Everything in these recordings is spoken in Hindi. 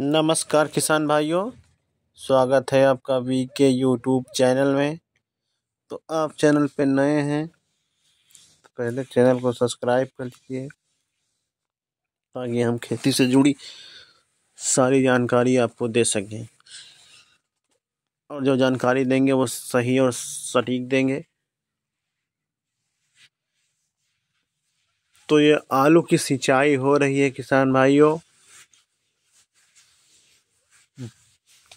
नमस्कार किसान भाइयों स्वागत है आपका वी के यूट्यूब चैनल में तो आप चैनल पे नए हैं तो पहले चैनल को सब्सक्राइब कर लीजिए ताकि हम खेती से जुड़ी सारी जानकारी आपको दे सकें और जो जानकारी देंगे वो सही और सटीक देंगे तो ये आलू की सिंचाई हो रही है किसान भाइयों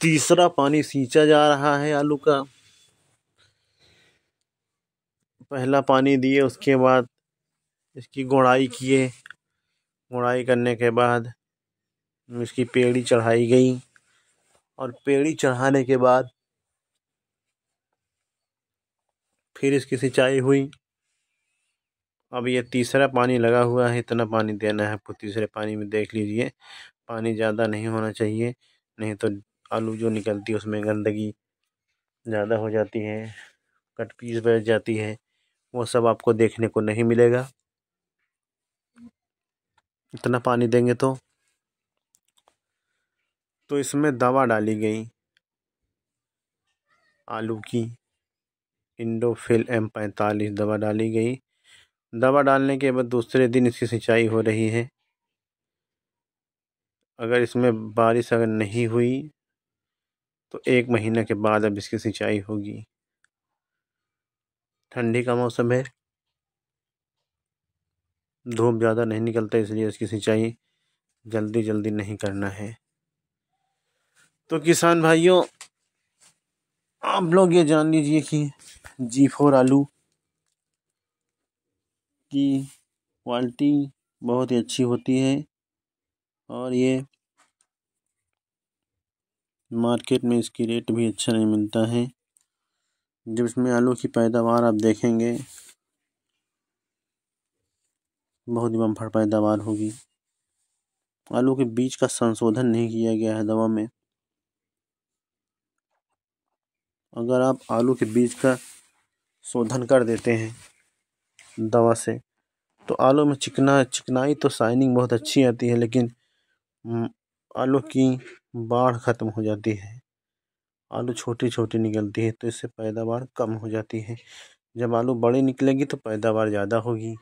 तीसरा पानी सींचा जा रहा है आलू का पहला पानी दिए उसके बाद इसकी गुड़ाई किए गुड़ाई करने के बाद इसकी पेड़ी चढ़ाई गई और पेड़ी चढ़ाने के बाद फिर इसकी सिंचाई हुई अब ये तीसरा पानी लगा हुआ है इतना पानी देना है आपको तीसरे पानी में देख लीजिए पानी ज़्यादा नहीं होना चाहिए नहीं तो आलू जो निकलती है उसमें गंदगी ज़्यादा हो जाती है कट पीस बैठ जाती है वो सब आपको देखने को नहीं मिलेगा इतना पानी देंगे तो तो इसमें दवा डाली गई आलू की इंडोफिल एम पैंतालीस दवा डाली गई दवा डालने के बाद दूसरे दिन इसकी सिंचाई हो रही है अगर इसमें बारिश अगर नहीं हुई तो एक महीने के बाद अब इसकी सिंचाई होगी ठंडी का मौसम है धूप ज़्यादा नहीं निकलता इसलिए इसकी सिंचाई जल्दी जल्दी नहीं करना है तो किसान भाइयों आप लोग ये जान लीजिए कि जी फोर आलू की क्वालिटी बहुत ही अच्छी होती है और ये मार्केट में इसकी रेट भी अच्छा नहीं मिलता है जब इसमें आलू की पैदावार आप देखेंगे बहुत ही बम्फड़ पैदावार होगी आलू के बीज का संशोधन नहीं किया गया है दवा में अगर आप आलू के बीज का शोधन कर देते हैं दवा से तो आलू में चिकना चिकनाई तो शाइनिंग बहुत अच्छी आती है लेकिन हम्म, आलू की बाढ़ ख़त्म हो जाती है आलू छोटी छोटी निकलती है तो इससे पैदावार कम हो जाती है जब आलू बड़ी निकलेगी तो पैदावार ज़्यादा होगी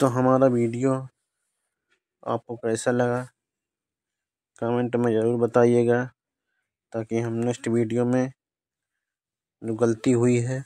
तो हमारा वीडियो आपको कैसा लगा कमेंट में ज़रूर बताइएगा ताकि हम नेक्स्ट वीडियो में जो गलती हुई है